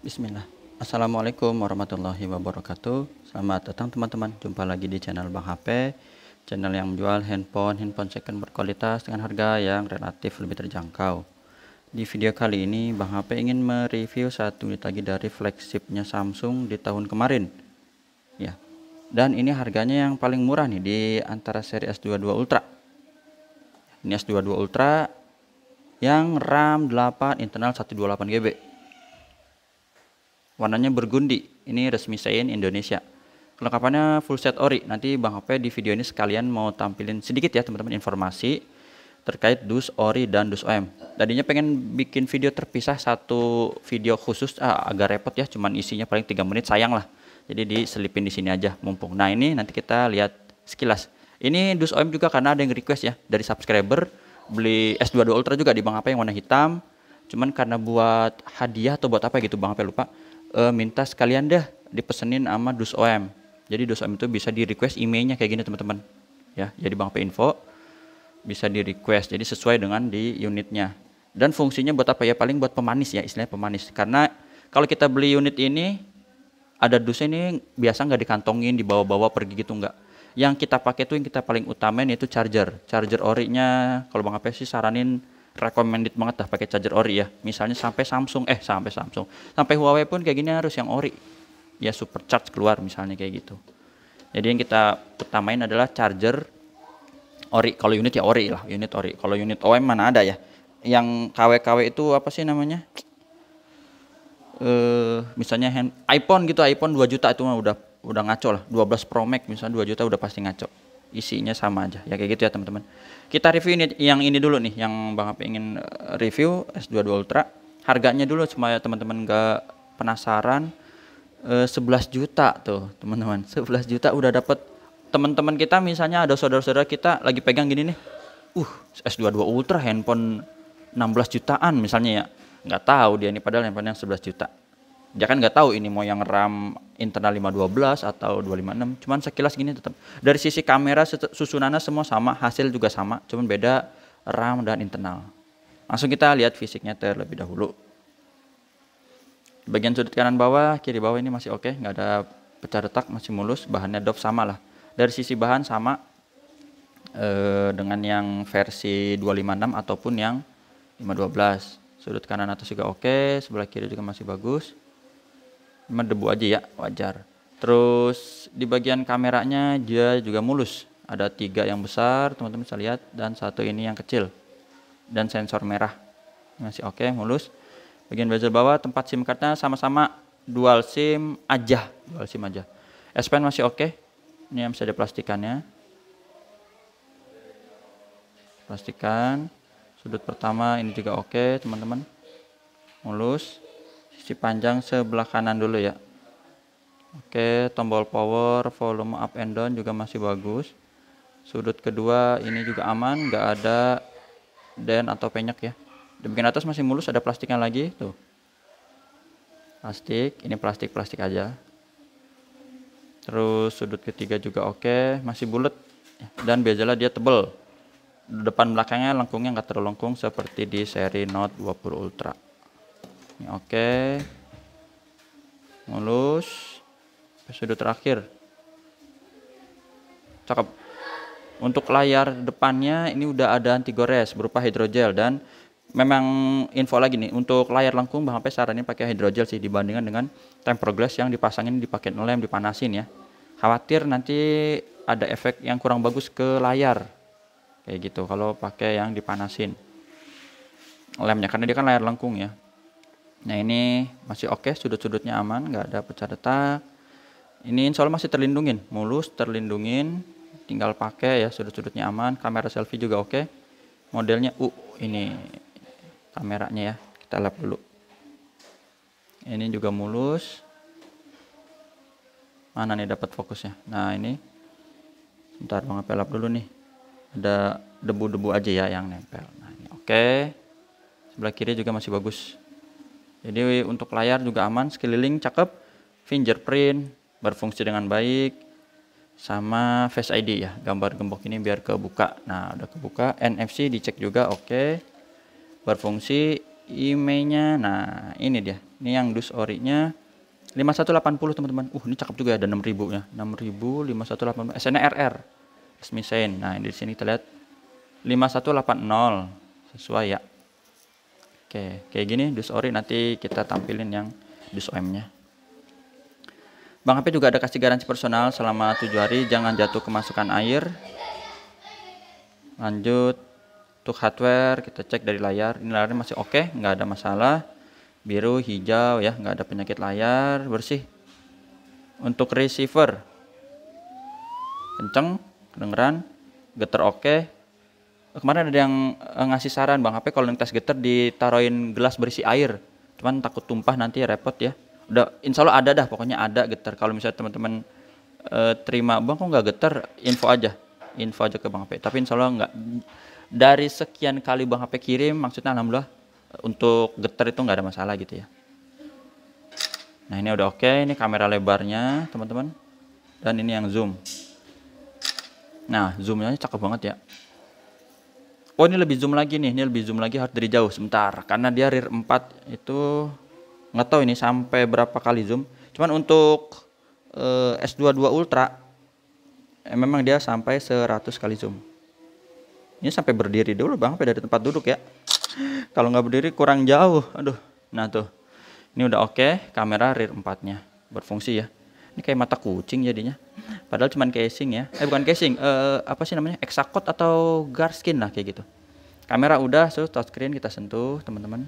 Bismillah. Assalamualaikum warahmatullahi wabarakatuh. Selamat datang teman-teman. Jumpa lagi di channel Bang HP, channel yang menjual handphone, handphone second berkualitas dengan harga yang relatif lebih terjangkau. Di video kali ini, Bang HP ingin mereview satu unit lagi dari flagshipnya Samsung di tahun kemarin. Ya. Dan ini harganya yang paling murah nih di antara seri S22 Ultra. Ini S22 Ultra yang RAM 8 internal 128 GB warnanya bergundi. ini resmi Sein Indonesia kelengkapannya full set ori nanti Bang HP di video ini sekalian mau tampilin sedikit ya teman-teman informasi terkait dus ori dan dus OM tadinya pengen bikin video terpisah satu video khusus ah, agak repot ya cuman isinya paling tiga menit sayang lah jadi diselipin di sini aja mumpung nah ini nanti kita lihat sekilas ini dus OM juga karena ada yang request ya dari subscriber beli S22 Ultra juga di Bang HP yang warna hitam cuman karena buat hadiah atau buat apa gitu Bang HP lupa e, minta sekalian dah dipesenin sama dus OM. Jadi dus OM itu bisa di request emailnya kayak gini teman-teman. Ya, jadi bang info bisa di request. Jadi sesuai dengan di unitnya. Dan fungsinya buat apa ya? Paling buat pemanis ya, istilahnya pemanis. Karena kalau kita beli unit ini ada dus ini biasa nggak dikantongin dibawa-bawa pergi gitu nggak yang kita pakai tuh yang kita paling utamain itu charger charger orinya kalau bang apa sih saranin recommended banget dah pakai charger ori ya. Misalnya sampai Samsung, eh sampai Samsung, sampai Huawei pun kayak gini harus yang ori. Ya supercharge keluar misalnya kayak gitu. Jadi yang kita utamain adalah charger ori. Kalau unit ya ori lah, unit ori. Kalau unit OM mana ada ya? Yang KW-KW itu apa sih namanya? Eh misalnya hand, iPhone gitu, iPhone 2 juta itu mah udah udah ngaco lah. 12 Pro Max misalnya 2 juta udah pasti ngaco isinya sama aja ya kayak gitu ya teman-teman kita review ini yang ini dulu nih yang Bang Api ingin eh, review S22 Ultra harganya dulu supaya teman-teman gak penasaran e, eh, 11 juta tuh teman-teman 11 juta udah dapet teman-teman kita misalnya ada saudara-saudara kita lagi pegang gini nih uh S22 Ultra handphone 16 jutaan misalnya ya nggak tahu dia ini padahal handphone yang 11 juta dia ya kan nggak tahu ini mau yang RAM internal 512 atau 256 cuman sekilas gini tetap dari sisi kamera susunannya semua sama hasil juga sama cuman beda RAM dan internal langsung kita lihat fisiknya terlebih dahulu bagian sudut kanan bawah kiri bawah ini masih oke okay, nggak ada pecah retak masih mulus bahannya dop sama lah dari sisi bahan sama eh, dengan yang versi 256 ataupun yang 512 sudut kanan atas juga oke okay, sebelah kiri juga masih bagus Mendebu aja ya, wajar. Terus di bagian kameranya dia juga mulus. Ada tiga yang besar, teman-teman bisa lihat, dan satu ini yang kecil. Dan sensor merah. Masih oke, okay, mulus. Bagian bezel bawah tempat SIM cardnya sama-sama dual SIM aja. Dual SIM aja. S Pen masih oke. Okay. Ini yang bisa ada plastikannya. Plastikan. Sudut pertama ini juga oke, okay, teman-teman. Mulus sisi panjang sebelah kanan dulu ya oke tombol power volume up and down juga masih bagus sudut kedua ini juga aman nggak ada dan atau penyek ya di bagian atas masih mulus ada plastiknya lagi tuh plastik ini plastik-plastik aja terus sudut ketiga juga oke masih bulat dan biasalah dia tebel depan belakangnya lengkungnya nggak terlalu lengkung seperti di seri Note 20 Ultra oke okay. mulus sudut terakhir cakep untuk layar depannya ini udah ada anti gores berupa hidrogel dan memang info lagi nih untuk layar lengkung Bang Ape saranin pakai hidrogel sih dibandingkan dengan tempered glass yang dipasangin dipakai lem dipanasin ya khawatir nanti ada efek yang kurang bagus ke layar kayak gitu kalau pakai yang dipanasin lemnya karena dia kan layar lengkung ya Nah ini masih oke, okay, sudut-sudutnya aman, nggak ada pecah detak. Ini insya Allah masih terlindungin, mulus terlindungin, tinggal pakai ya sudut-sudutnya aman, kamera selfie juga oke. Okay. Modelnya U uh, ini kameranya ya, kita lap dulu. Ini juga mulus. Mana nih dapat fokusnya? Nah ini, ntar bang lap dulu nih. Ada debu-debu aja ya yang nempel. Nah ini oke. Okay. Sebelah kiri juga masih bagus. Jadi untuk layar juga aman, sekeliling cakep, fingerprint berfungsi dengan baik, sama Face ID ya, gambar gembok ini biar kebuka. Nah udah kebuka, NFC dicek juga oke, okay. berfungsi, IMEI-nya, nah ini dia, ini yang dus orinya 5180 teman-teman. Uh ini cakep juga ya, ada 6000 ya, 6000 5180 SNRR, resmi Nah ini di sini terlihat 5180 sesuai ya Oke, kayak gini dus ori nanti kita tampilin yang dus OM-nya. Bang HP juga ada kasih garansi personal selama 7 hari, jangan jatuh kemasukan air. Lanjut untuk hardware kita cek dari layar. Ini layarnya masih oke, okay, nggak ada masalah. Biru, hijau ya, nggak ada penyakit layar, bersih. Untuk receiver kenceng, kedengeran, getar oke, okay, Kemarin ada yang eh, ngasih saran Bang HP ya kalau lintas getar ditaruhin gelas berisi air. Cuman takut tumpah nanti ya, repot ya. Udah insya Allah ada dah pokoknya ada getar. Kalau misalnya teman-teman e, terima Bang kok nggak getar info aja. Info aja ke Bang HP. Tapi insya Allah nggak dari sekian kali Bang HP kirim maksudnya alhamdulillah eh, untuk getar itu nggak ada masalah gitu ya. Nah ini udah oke, ini kamera lebarnya teman-teman. Dan ini yang zoom. Nah zoomnya cakep banget ya. Oh ini lebih zoom lagi nih, ini lebih zoom lagi harus dari jauh sebentar karena dia rear 4 itu nggak tahu ini sampai berapa kali zoom. Cuman untuk eh, S22 Ultra eh, memang dia sampai 100 kali zoom. Ini sampai berdiri dulu Bang, sampai dari tempat duduk ya. Kalau nggak berdiri kurang jauh. Aduh. Nah tuh. Ini udah oke, okay, kamera rear 4-nya berfungsi ya. Ini kayak mata kucing jadinya. Padahal cuman casing ya. Eh bukan casing, eh, apa sih namanya? Exacot atau guard skin lah kayak gitu. Kamera udah, terus so touchscreen kita sentuh, teman-teman.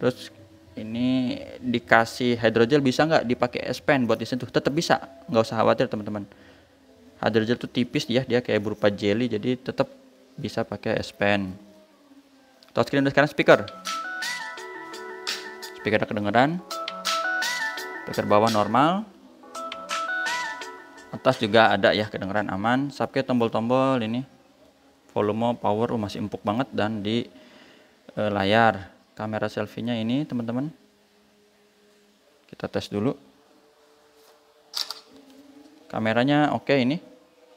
Terus ini dikasih hydrogel bisa nggak dipakai S Pen buat disentuh? Tetap bisa, nggak usah khawatir teman-teman. Hydrogel tuh tipis ya dia kayak berupa jelly, jadi tetap bisa pakai S Pen. Touchscreen udah sekarang speaker. Speaker kedengeran. Speaker bawah normal atas juga ada ya kedengeran aman subke tombol-tombol ini volume power oh, masih empuk banget dan di e, layar kamera selfie nya ini teman-teman kita tes dulu kameranya oke okay ini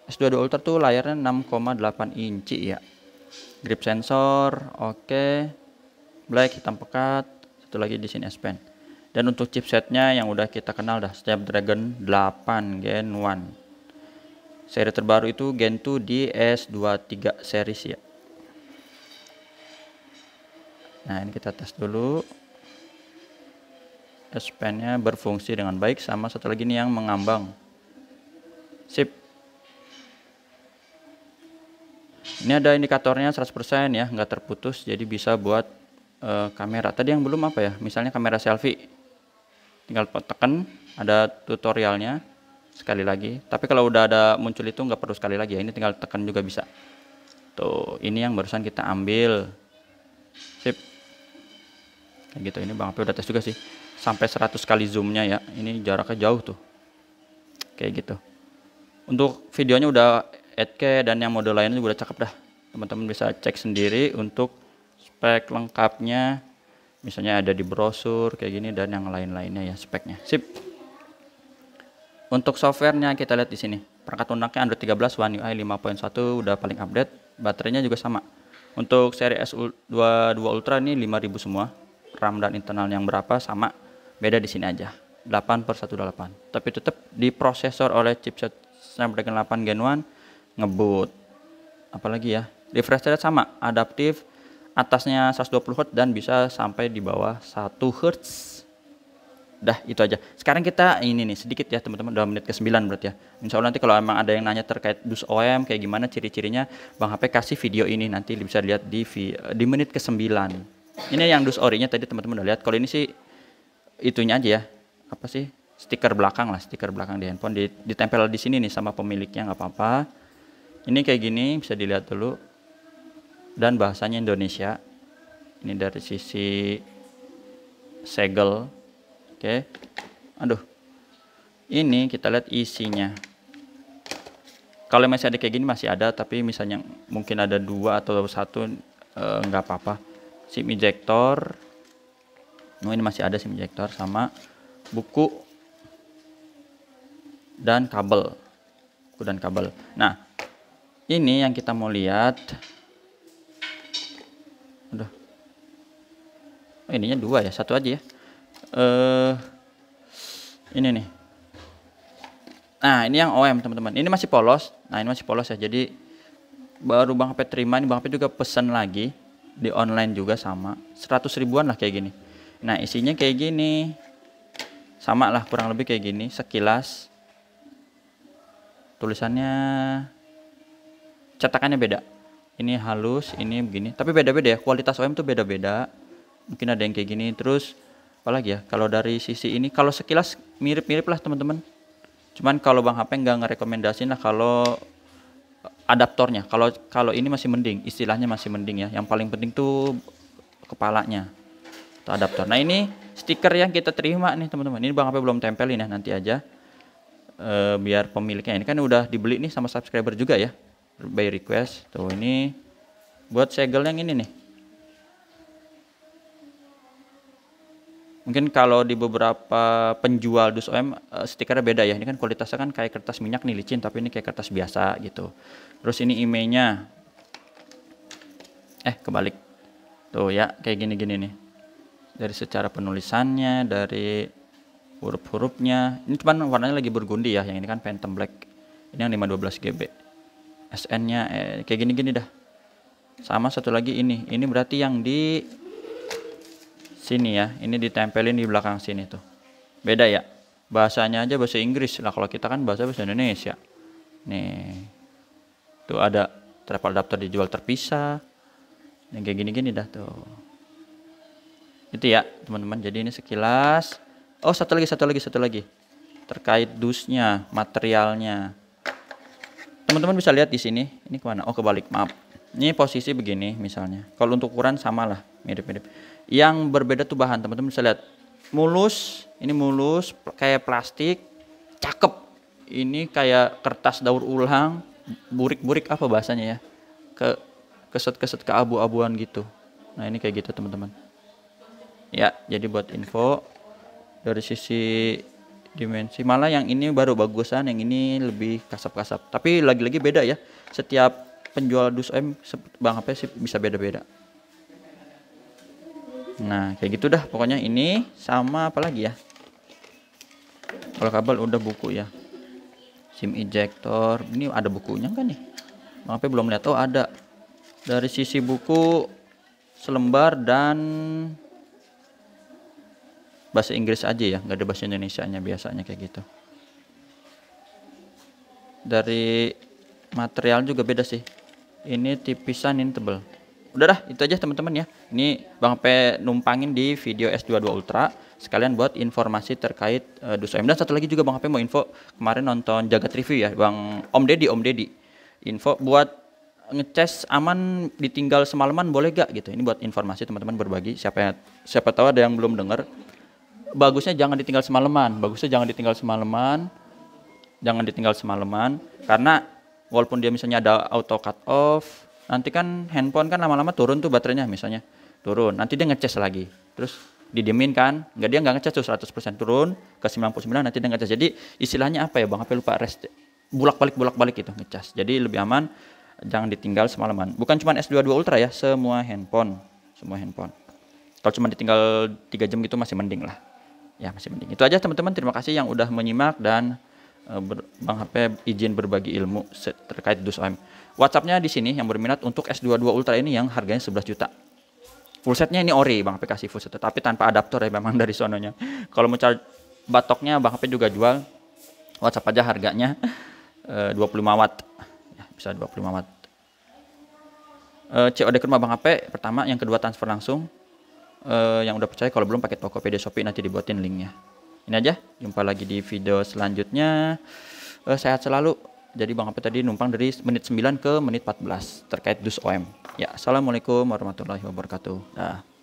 S22 Ultra tuh layarnya 6,8 inci ya grip sensor oke okay. black hitam pekat satu lagi di sini S Pen dan untuk chipsetnya yang udah kita kenal dah setiap Dragon 8 Gen 1 seri terbaru itu Gen 2 di S23 series ya nah ini kita tes dulu S Pen nya berfungsi dengan baik sama satu lagi nih yang mengambang sip ini ada indikatornya 100% ya nggak terputus jadi bisa buat uh, kamera tadi yang belum apa ya misalnya kamera selfie tinggal tekan ada tutorialnya sekali lagi tapi kalau udah ada muncul itu nggak perlu sekali lagi ya ini tinggal tekan juga bisa tuh ini yang barusan kita ambil sip kayak gitu ini Bang Api udah tes juga sih sampai 100 kali zoomnya ya ini jaraknya jauh tuh kayak gitu untuk videonya udah 8K dan yang model lainnya juga udah cakep dah teman-teman bisa cek sendiri untuk spek lengkapnya misalnya ada di brosur kayak gini dan yang lain-lainnya ya speknya sip untuk softwarenya kita lihat di sini perangkat lunaknya Android 13 One UI 5.1 udah paling update baterainya juga sama untuk seri S22 Ultra ini 5000 semua RAM dan internal yang berapa sama beda di sini aja 8 per 1,8. tapi tetap diprosesor oleh chipset Snapdragon 8 Gen 1 ngebut apalagi ya refresh rate sama adaptif atasnya 120 Hz dan bisa sampai di bawah 1 Hz. Dah itu aja. Sekarang kita ini nih sedikit ya teman-teman 2 menit ke 9 berarti ya. Insya Allah nanti kalau emang ada yang nanya terkait dus OM kayak gimana ciri-cirinya Bang HP kasih video ini nanti bisa lihat di di menit ke 9. Ini yang dus orinya tadi teman-teman udah lihat. Kalau ini sih itunya aja ya. Apa sih? Stiker belakang lah, stiker belakang di handphone ditempel di sini nih sama pemiliknya nggak apa-apa. Ini kayak gini bisa dilihat dulu dan bahasanya Indonesia. Ini dari sisi segel. Oke. Aduh. Ini kita lihat isinya. Kalau masih ada kayak gini masih ada, tapi misalnya mungkin ada dua atau satu eh, nggak apa-apa. Sim ejector. Oh, ini masih ada sim ejector sama buku dan kabel. Buku dan kabel. Nah, ini yang kita mau lihat oh, ininya dua ya satu aja ya eh uh, ini nih nah ini yang OM teman-teman ini masih polos nah ini masih polos ya jadi baru Bang Pet terima ini Bang Pet juga pesan lagi di online juga sama 100 ribuan lah kayak gini nah isinya kayak gini sama lah kurang lebih kayak gini sekilas tulisannya cetakannya beda ini halus ini begini tapi beda-beda ya kualitas OM tuh beda-beda mungkin ada yang kayak gini terus apalagi ya kalau dari sisi ini kalau sekilas mirip-mirip lah teman-teman cuman kalau bang HP nggak ngerekomendasiin lah kalau adaptornya kalau kalau ini masih mending istilahnya masih mending ya yang paling penting tuh kepalanya atau adaptor nah ini stiker yang kita terima nih teman-teman ini bang HP belum tempelin ya nanti aja e, biar pemiliknya ini kan udah dibeli nih sama subscriber juga ya by request tuh ini buat segel yang ini nih Mungkin kalau di beberapa penjual dus OEM eh, stikernya beda ya. Ini kan kualitasnya kan kayak kertas minyak nih licin tapi ini kayak kertas biasa gitu. Terus ini IMEI-nya. Eh, kebalik. Tuh ya, kayak gini-gini nih. Dari secara penulisannya, dari huruf-hurufnya. Ini cuman warnanya lagi burgundi ya. Yang ini kan Phantom Black. Ini yang 512 GB. SN-nya eh, kayak gini-gini dah. Sama satu lagi ini. Ini berarti yang di sini ya. Ini ditempelin di belakang sini tuh. Beda ya. Bahasanya aja bahasa Inggris. Lah kalau kita kan bahasa bahasa Indonesia. Nih. Tuh ada travel adapter dijual terpisah. Yang kayak gini-gini dah tuh. Itu ya, teman-teman. Jadi ini sekilas. Oh, satu lagi, satu lagi, satu lagi. Terkait dusnya, materialnya. Teman-teman bisa lihat di sini. Ini kemana? Oh, kebalik. Maaf. Ini posisi begini misalnya. Kalau untuk ukuran samalah mirip-mirip yang berbeda tuh bahan teman-teman bisa lihat mulus ini mulus kayak plastik cakep ini kayak kertas daur ulang burik-burik apa bahasanya ya ke keset-keset ke abu-abuan gitu nah ini kayak gitu teman-teman ya jadi buat info dari sisi dimensi malah yang ini baru bagusan yang ini lebih kasap-kasap tapi lagi-lagi beda ya setiap penjual dus M bang apa sih bisa beda-beda Nah, kayak gitu dah pokoknya ini sama apa lagi ya? Kalau kabel udah buku ya. SIM ejector. Ini ada bukunya kan nih? Maaf ya belum lihat. Oh, ada. Dari sisi buku selembar dan bahasa Inggris aja ya, nggak ada bahasa Indonesia-nya biasanya kayak gitu. Dari material juga beda sih. Ini tipisan ini tebel udah dah itu aja teman-teman ya ini Bang P numpangin di video S22 Ultra sekalian buat informasi terkait uh, eh, DusM dan satu lagi juga Bang P mau info kemarin nonton Jagat Review ya Bang Om Deddy Om Deddy info buat ngeces aman ditinggal semalaman boleh gak gitu ini buat informasi teman-teman berbagi siapa yang, siapa tahu ada yang belum dengar bagusnya jangan ditinggal semalaman bagusnya jangan ditinggal semalaman jangan ditinggal semalaman karena walaupun dia misalnya ada auto cut off nanti kan handphone kan lama-lama turun tuh baterainya misalnya turun nanti dia ngecas lagi terus didemin kan nggak dia nggak ngecas tuh 100% turun ke 99 nanti dia ngecas jadi istilahnya apa ya bang HP ya, lupa rest bulak balik bulak balik itu ngecas jadi lebih aman jangan ditinggal semalaman bukan cuma S22 Ultra ya semua handphone semua handphone kalau cuma ditinggal tiga jam gitu masih mending lah ya masih mending. Itu aja teman-teman, terima kasih yang udah menyimak dan eh, Bang HP izin berbagi ilmu terkait DUS WhatsAppnya di sini yang berminat untuk S22 Ultra ini yang harganya 11 juta. Full setnya ini ori Bang aplikasi kasih full set tapi tanpa adaptor ya memang dari sononya. Kalau mau cari batoknya Bang HP juga jual WhatsApp aja harganya 25 eh, watt. Ya, bisa 25 watt. Eh, COD ke rumah Bang HP pertama, yang kedua transfer langsung. Eh, yang udah percaya kalau belum pakai Tokopedia Shopee nanti dibuatin linknya. Ini aja, jumpa lagi di video selanjutnya. sehat selalu. Jadi Bang Apet tadi numpang dari menit 9 ke menit 14 terkait dus OM. Ya, Assalamualaikum warahmatullahi wabarakatuh. Nah.